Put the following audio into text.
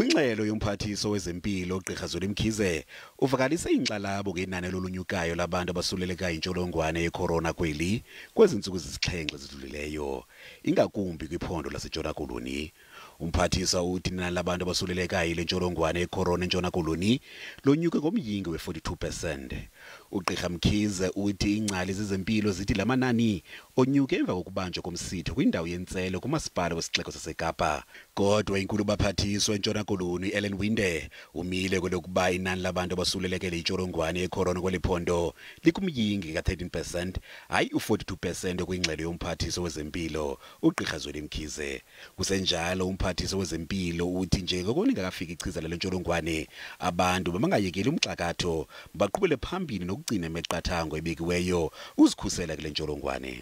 kwingxelo yomphathiso wezempilo ugqirha zulu mkhize uvakalise inkxalabo ngenani lolunyukayo labantu abasuleleka yintsholongwane yecorona kweli kwezi ntsuku zisixhenxe zidlulileyo ingakumbi kwiphondo lasetshona koloni umphathiswa uthi inani labantu abasulelekayo yile ntsholongwane ecorona entshona koloni lonyuke ngomyingi we-42 percent ugqirha mkhize uthi iingcali zezempilo zithi la manani onyuke emva kokubanjwa komsitho kwindawo yentselo kumasipala wesixeko sasekapa kodwa baphathiswa entshona koloni ellen winde umile kwelokuba inani labantu abasulelekele intsholongwane yecorona kweli phondo likumyingi ka-13 percent hayi u-42 percent kwingxelo yomphathiso wezempilo ugqirha zweli mkhize kusenjalo umphathi umphathiso wezempilo uthi nje ngokuningakafika ichiza lentsholongwane abantu bamangayekeli umxakatho baqhubele phambili nokugcina imiqathango ebekiweyo uzikhusela kule ntsholongwane